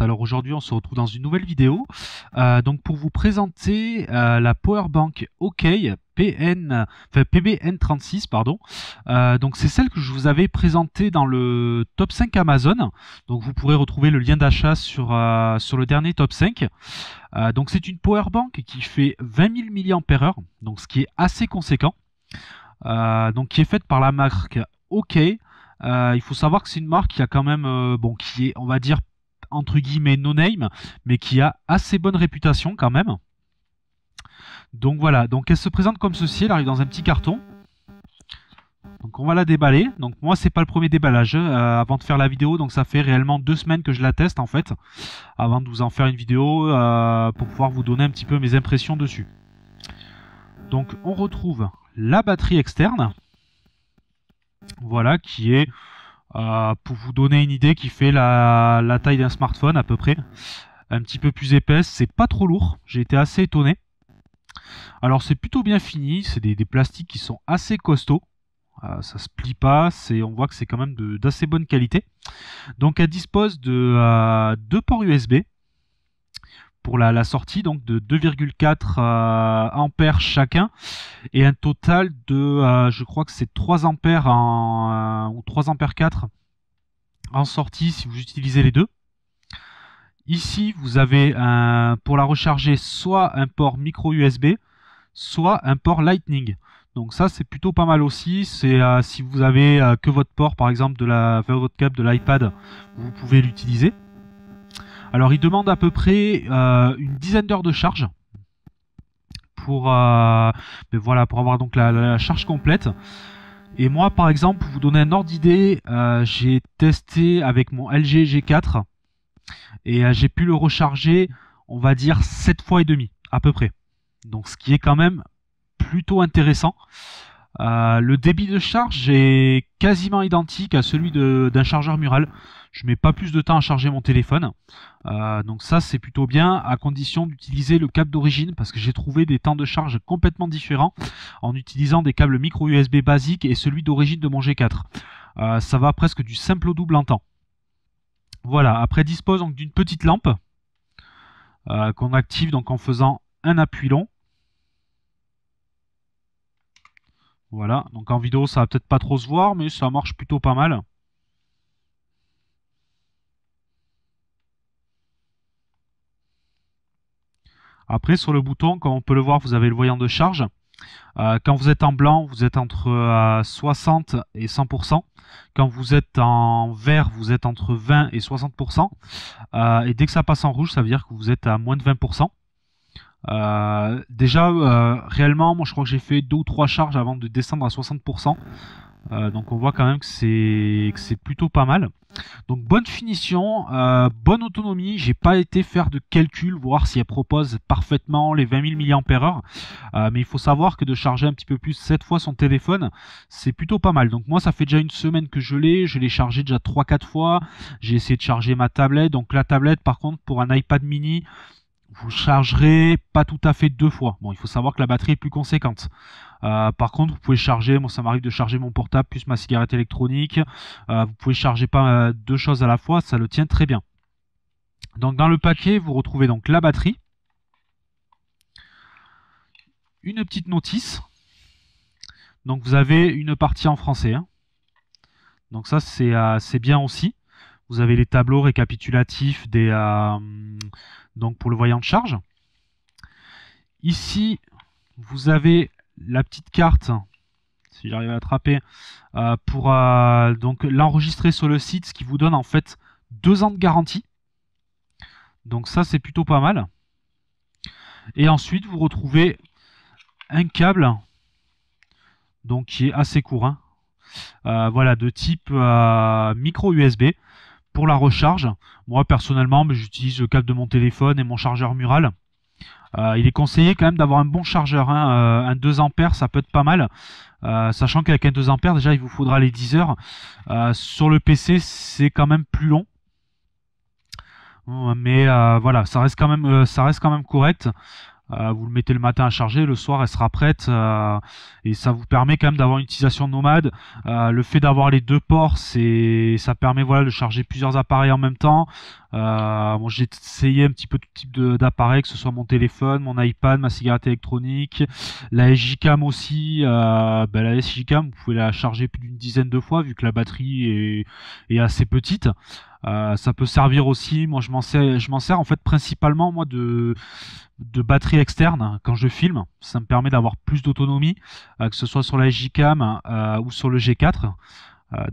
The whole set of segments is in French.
alors aujourd'hui on se retrouve dans une nouvelle vidéo euh, donc pour vous présenter euh, la la Powerbank OK PN, PBN36 pardon. Euh, donc c'est celle que je vous avais présentée dans le top 5 Amazon. Donc vous pourrez retrouver le lien d'achat sur, sur le dernier top 5. donc c'est une power qui fait 20 000 mAh, donc ce qui est assez conséquent. donc qui est faite par la marque OK. il faut savoir que c'est une marque qui a quand même, bon, qui est, on va dire, entre guillemets no-name, mais qui a assez bonne réputation quand même. Donc voilà, donc elle se présente comme ceci, elle arrive dans un petit carton. Donc on va la déballer. Donc moi c'est pas le premier déballage euh, avant de faire la vidéo, donc ça fait réellement deux semaines que je la teste en fait, avant de vous en faire une vidéo euh, pour pouvoir vous donner un petit peu mes impressions dessus. Donc on retrouve la batterie externe, voilà qui est euh, pour vous donner une idée, qui fait la, taille d'un smartphone à peu près. Un petit peu plus épaisse, c'est pas trop lourd, j'ai été assez étonné. Alors c'est plutôt bien fini, c'est des, plastiques qui sont assez costauds. Euh, ça se plie pas, c'est, on voit que c'est quand même d'assez bonne qualité. Donc elle dispose de euh, deux ports USB, pour la, sortie, donc de 2,4 euh, ampères chacun, et un total de, euh, je crois que c'est 3 ampères en, euh, ou 3 ampères 4 en sortie si vous utilisez les deux. Ici, vous avez un, pour la recharger soit un port micro USB, soit un port Lightning. Donc ça, c'est plutôt pas mal aussi. C'est si vous avez que votre port, par exemple, de la, votre câble de l'iPad, vous pouvez l'utiliser. Alors il demande à peu près euh, une dizaine d'heures de charge pour, euh, ben voilà, pour avoir donc la, charge complète. Et moi par exemple, pour vous donner un ordre d'idée, euh, j'ai testé avec mon LG G4 et j'ai pu le recharger, on va dire 7 fois et demi à peu près. Donc ce qui est quand même plutôt intéressant. Euh, le débit de charge est quasiment identique à celui d'un chargeur mural. Je ne mets pas plus de temps à charger mon téléphone. Euh, donc ça c'est plutôt bien à condition d'utiliser le câble d'origine parce que j'ai trouvé des temps de charge complètement différents en utilisant des câbles micro USB basiques et celui d'origine de mon G4. Euh, ça va presque du simple au double en temps. Voilà, après dispose donc d'une petite lampe qu'on active donc en faisant un appui long Voilà, donc en vidéo ça va peut-être pas trop se voir, mais ça marche plutôt pas mal. Après sur le bouton, comme on peut le voir, vous avez le voyant de charge. Euh, quand vous êtes en blanc, vous êtes entre 60 euh, et 100%. Quand vous êtes en vert, vous êtes entre 20 et 60%. Euh, et dès que ça passe en rouge, ça veut dire que vous êtes à moins de 20%. Euh, déjà, euh, réellement, moi je crois que j'ai fait deux ou trois charges avant de descendre à 60%. Euh, donc on voit quand même que c'est plutôt pas mal. Donc bonne finition, bonne autonomie. J'ai pas été faire de calcul, voir si elle propose parfaitement les 20 000 mAh. mais il faut savoir que de charger un petit peu plus 7 fois son téléphone, c'est plutôt pas mal. Donc moi ça fait déjà une semaine que je l'ai, je l'ai chargé déjà 3-4 fois. J'ai essayé de charger ma tablette. Donc la tablette par contre pour un iPad mini, vous chargerez pas tout à fait deux fois. Bon, il faut savoir que la batterie est plus conséquente. Euh, par contre, vous pouvez charger, moi ça m'arrive de charger mon portable plus ma cigarette électronique. Euh, vous pouvez charger pas euh, deux choses à la fois, ça le tient très bien. Donc dans le paquet, vous retrouvez donc la batterie, une petite notice. Donc vous avez une partie en français. Hein. Donc ça c'est bien aussi vous avez les tableaux récapitulatifs des, euh, donc pour le voyant de charge. Ici, vous avez la petite carte, si j'arrive à l'attraper, euh, pour euh, donc l'enregistrer sur le site, ce qui vous donne en fait deux ans de garantie. Donc ça, c'est plutôt pas mal. Et ensuite, vous retrouvez un câble, donc qui est assez court, hein. voilà, de type micro USB, pour la recharge. Moi personnellement, j'utilise le câble de mon téléphone et mon chargeur mural. Euh, il est conseillé quand même d'avoir un bon chargeur, hein. euh, un 2 a ça peut être pas mal, euh, sachant qu'avec un 2 a déjà il vous faudra les 10 heures. sur le PC c'est quand même plus long, mais voilà ça reste quand même ça reste quand même correct. Euh, vous le mettez le matin à charger, le soir elle sera prête euh, et ça vous permet quand même d'avoir une utilisation nomade. Euh, le fait d'avoir les deux ports, ça permet voilà de charger plusieurs appareils en même temps. j'ai essayé un petit peu tout type d'appareils, que ce soit mon téléphone, mon iPad, ma cigarette électronique, la SJCam aussi. Ben, la SJCam, vous pouvez la charger plus d'une dizaine de fois vu que la batterie est assez petite. Euh, ça peut servir aussi, moi je m'en sers, en fait principalement moi de, de batterie externe quand je filme. Ça me permet d'avoir plus d'autonomie, euh, que ce soit sur la Jcam euh, ou sur le G4.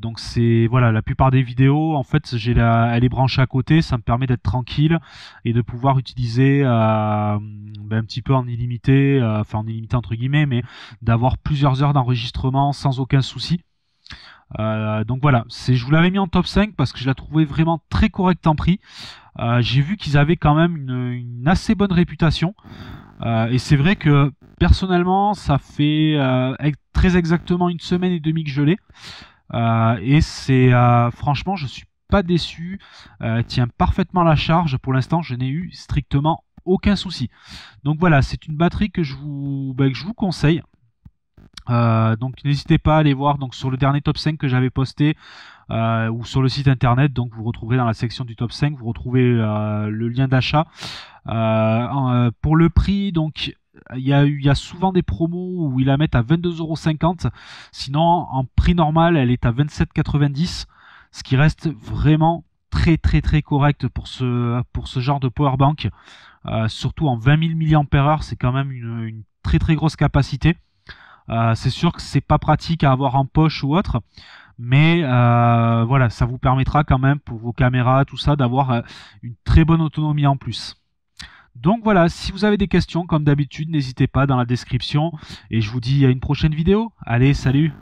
donc c'est voilà la plupart des vidéos en fait j'ai la, elle est branchée à côté, ça me permet d'être tranquille et de pouvoir utiliser ben, un petit peu en illimité, enfin en illimité entre guillemets, mais d'avoir plusieurs heures d'enregistrement sans aucun souci. Euh, donc voilà, je vous l'avais mis en top 5 parce que je la trouvais vraiment très correcte en prix. Euh, j'ai vu qu'ils avaient quand même une, assez bonne réputation. Euh, et c'est vrai que personnellement, ça fait très exactement une semaine et demie que je l'ai. et c'est franchement, je suis pas déçu. tient parfaitement la charge. Pour l'instant, je n'ai eu strictement aucun souci. Donc voilà, c'est une batterie que je vous, bah, que je vous conseille. Euh, donc n'hésitez pas à aller voir donc, sur le dernier top 5 que j'avais posté euh, ou sur le site internet. Donc vous retrouverez dans la section du top 5, vous retrouvez euh, le lien d'achat. pour le prix, donc il y, a, souvent des promos où ils la mettent à 22,50€. Sinon, en prix normal, elle est à 27,90€. Ce qui reste vraiment très très très correct pour ce, pour ce genre de power bank. surtout en 20 000 mAh, c'est quand même une, une très très grosse capacité. Euh, c'est sûr que c'est pas pratique à avoir en poche ou autre, mais euh, voilà, ça vous permettra quand même pour vos caméras, tout ça, d'avoir euh, une très bonne autonomie en plus. Donc voilà, si vous avez des questions, comme d'habitude, n'hésitez pas dans la description. Et je vous dis à une prochaine vidéo. Allez, salut